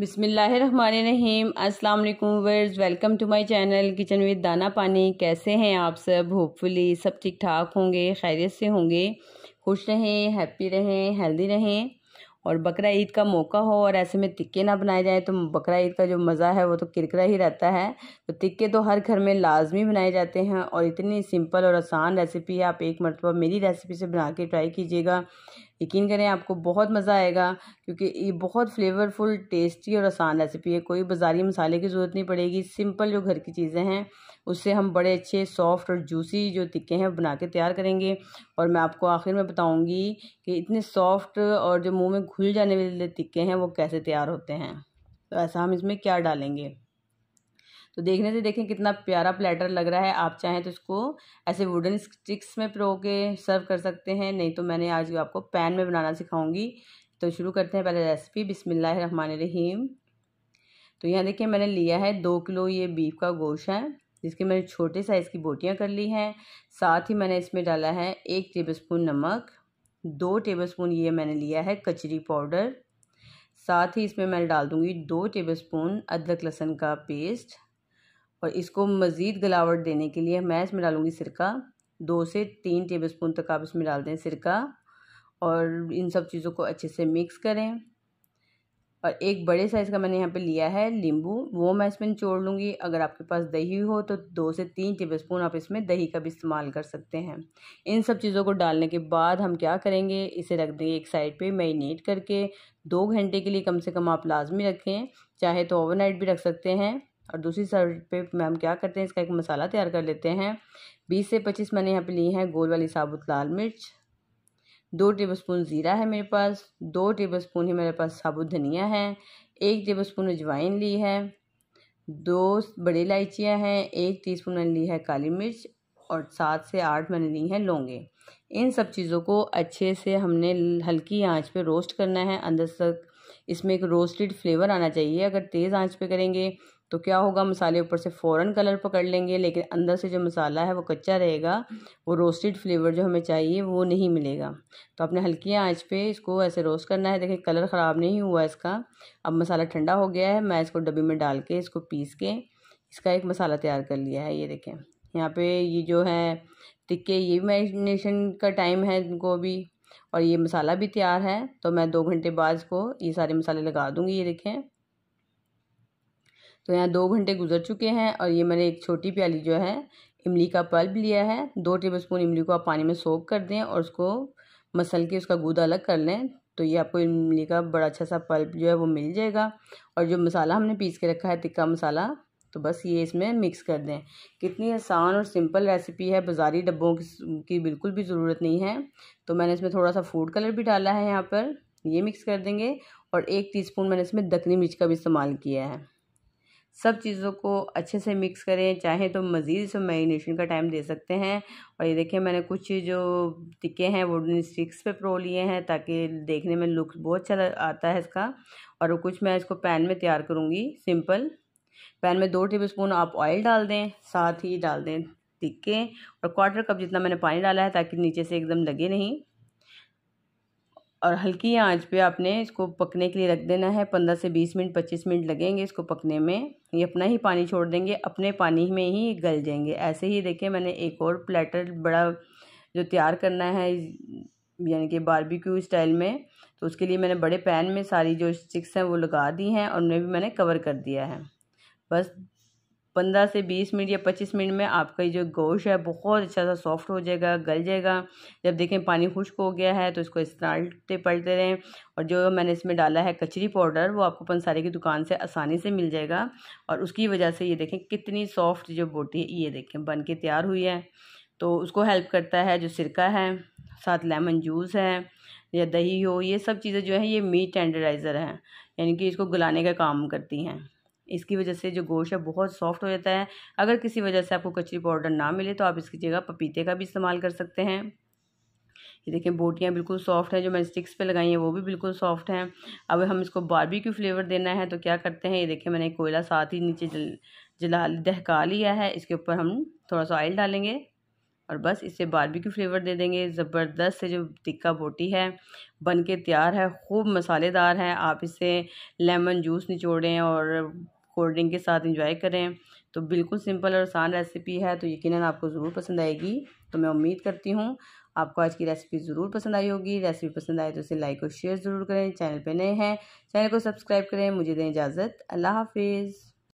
बिसमीम् अस्सलाम वर्स welcome to my channel kitchen with Dana Pani कैसे हैं आप सब होपफुली सब ठीक ठाक होंगे खैरियत से होंगे खुश रहें हैप्पी रहें हेल्दी रहें और बकरा ईद का मौका हो और ऐसे में टिक्के ना बनाए जाएँ तो बकरा ईद का जो मज़ा है वो तो किरकरा ही रहता है तो टिक्के तो हर घर में लाजमी बनाए जाते हैं और इतनी सिंपल और आसान रेसिपी है आप एक मरतबा मेरी रेसिपी से बना के ट्राई कीजिएगा यकीन करें आपको बहुत मज़ा आएगा क्योंकि ये बहुत फ्लेवरफुल टेस्टी और आसान रेसिपी है कोई बाज़ारी मसाले की ज़रूरत नहीं पड़ेगी सिंपल जो घर की चीज़ें हैं उससे हम बड़े अच्छे सॉफ्ट और जूसी जो तिक्के हैं बना के तैयार करेंगे और मैं आपको आखिर में बताऊँगी कि इतने सॉफ्ट और जो मुँह में घुल जाने वाले तिक्के हैं वो कैसे तैयार होते हैं तो ऐसा हम इसमें क्या डालेंगे तो देखने से देखें कितना प्यारा प्लेटर लग रहा है आप चाहें तो इसको ऐसे वुडन स्टिक्स में प्रो के सर्व कर सकते हैं नहीं तो मैंने आज आपको पैन में बनाना सिखाऊंगी तो शुरू करते हैं पहले रेसिपी रहीम तो यहाँ देखिए मैंने लिया है दो किलो ये बीफ का गोश है जिसकी मैंने छोटे साइज़ की बोटियाँ कर ली हैं साथ ही मैंने इसमें डाला है एक टेबलस्पून नमक दो टेबलस्पून ये मैंने लिया है कचरी पाउडर साथ ही इसमें मैं डाल दूँगी दो टेबलस्पून अदरक लहसुन का पेस्ट और इसको मज़ीद गलावट देने के लिए मैं इसमें डालूँगी सिरका दो से तीन टेबल स्पून तक आप इसमें डाल दें सिरका और इन सब चीज़ों को अच्छे से मिक्स करें और एक बड़े साइज़ का मैंने यहाँ पे लिया है नींबू वो मैं इसमें निचोड़ लूँगी अगर आपके पास दही हो तो दो से तीन टेबल स्पून आप इसमें दही का भी इस्तेमाल कर सकते हैं इन सब चीज़ों को डालने के बाद हम क्या करेंगे इसे रख देंगे एक साइड पे मैरिनेट करके दो घंटे के लिए कम से कम आप लाजमी रखें चाहे तो ओवरनाइट भी रख सकते हैं और दूसरी साइड पे मैम क्या करते हैं इसका एक मसाला तैयार कर लेते हैं बीस से पच्चीस मैंने यहाँ पे ली हैं गोल वाली साबुत लाल मिर्च दो टेबल स्पून ज़ीरा है मेरे पास दो टेबल स्पून ही मेरे पास साबुत धनिया है एक टेबल स्पून अजवाइन ली है दो बड़ी इलायचियाँ हैं एक टी मैंने ली है काली मिर्च और सात से आठ मैंने ली हैं लौंगे इन सब चीज़ों को अच्छे से हमने हल्की आँच पर रोस्ट करना है अंदर तक इसमें एक रोस्टेड फ्लेवर आना चाहिए अगर तेज़ आंच पे करेंगे तो क्या होगा मसाले ऊपर से फ़ौरन कलर पकड़ लेंगे लेकिन अंदर से जो मसाला है वो कच्चा रहेगा वो रोस्टेड फ्लेवर जो हमें चाहिए वो नहीं मिलेगा तो आपने हल्की आंच पे इसको ऐसे रोस्ट करना है देखें कलर ख़राब नहीं हुआ इसका अब मसाला ठंडा हो गया है मैं इसको डब्बी में डाल के इसको पीस के इसका एक मसाला तैयार कर लिया है ये देखें यहाँ पे ये जो है टिक्के ये मैरिनेशन का टाइम है इनको अभी और ये मसाला भी तैयार है तो मैं दो घंटे बाद इसको ये सारे मसाले लगा दूँगी ये देखें तो यहाँ दो घंटे गुजर चुके हैं और ये मैंने एक छोटी प्याली जो है इमली का पल्ब लिया है दो टेबल स्पून इमली को आप पानी में सोख कर दें और उसको मसल के उसका गूदा अलग कर लें तो ये आपको इमली का बड़ा अच्छा सा पल्प जो है वो मिल जाएगा और जो मसाला हमने पीस के रखा है तिक्का मसाला तो बस ये इसमें मिक्स कर दें कितनी आसान और सिंपल रेसिपी है बाज़ारी डब्बों की बिल्कुल भी ज़रूरत नहीं है तो मैंने इसमें थोड़ा सा फूड कलर भी डाला है यहाँ पर ये मिक्स कर देंगे और एक टीस्पून मैंने इसमें दखनी मिर्च का भी इस्तेमाल किया है सब चीज़ों को अच्छे से मिक्स करें चाहे तो मज़ीद इसमें मैरिनेशन का टाइम दे सकते हैं और ये देखिए मैंने कुछ जो टिक्के हैं वो स्टिक्स पे प्रो लिए हैं ताकि देखने में लुक बहुत अच्छा आता है इसका और कुछ मैं इसको पैन में तैयार करूँगी सिंपल पैन में दो टेबल स्पून आप ऑयल डाल दें साथ ही डाल दें टिक्के और क्वार्टर कप जितना मैंने पानी डाला है ताकि नीचे से एकदम लगे नहीं और हल्की आंच पे आपने इसको पकने के लिए रख देना है पंद्रह से बीस मिनट पच्चीस मिनट लगेंगे इसको पकने में ये अपना ही पानी छोड़ देंगे अपने पानी में ही गल जाएंगे ऐसे ही देखें मैंने एक और प्लेटर बड़ा जो तैयार करना है यानी कि बारबेक्यू स्टाइल में तो उसके लिए मैंने बड़े पैन में सारी जो स्टिक्स हैं वो लगा दी हैं और उन्हें भी मैंने कवर कर दिया है बस पंद्रह से बीस मिनट या पच्चीस मिनट में आपका ये जो गोश है बहुत अच्छा सा सॉफ्ट हो जाएगा गल जाएगा जब देखें पानी खुश्क हो गया है तो इसको इस तरह पलटते रहें और जो मैंने इसमें डाला है कचरी पाउडर वो आपको पंसारी की दुकान से आसानी से मिल जाएगा और उसकी वजह से ये देखें कितनी सॉफ्ट जो बोटी है ये देखें बन के तैयार हुई है तो उसको हेल्प करता है जो सिरका है साथ लेमन जूस है या दही हो ये सब चीज़ें जो है ये मीट टेंडराइज़र हैं यानी कि इसको गलाने का काम करती हैं इसकी वजह से जो गोश्त है बहुत सॉफ्ट हो जाता है अगर किसी वजह से आपको कचरी पाउडर ना मिले तो आप इसकी जगह पपीते का भी इस्तेमाल कर सकते हैं ये देखें बोटियाँ बिल्कुल सॉफ्ट हैं जो मैंने स्टिक्स पे लगाई हैं वो भी बिल्कुल सॉफ्ट हैं अब हम इसको बारबेक्यू फ्लेवर देना है तो क्या करते हैं ये देखें मैंने कोयला साथ ही नीचे जल जला दहका लिया है इसके ऊपर हम थोड़ा सा ऑयल डालेंगे और बस इसे बारबेक्यू फ्लेवर दे देंगे ज़बरदस्त से जो टिक्का बोटी है बन के तैयार है खूब मसालेदार है आप इसे लेमन जूस निचोड़ें और कोल्ड ड्रिंक के साथ इंजॉय करें तो बिल्कुल सिंपल और आसान रेसिपी है तो यकीनन आपको ज़रूर पसंद आएगी तो मैं उम्मीद करती हूँ आपको आज की रेसिपी ज़रूर पसंद आई होगी रेसिपी पसंद आए तो इसे लाइक और शेयर ज़रूर करें चैनल पर नए हैं चैनल को सब्सक्राइब करें मुझे दें इजाज़त अल्लाह हाफिज़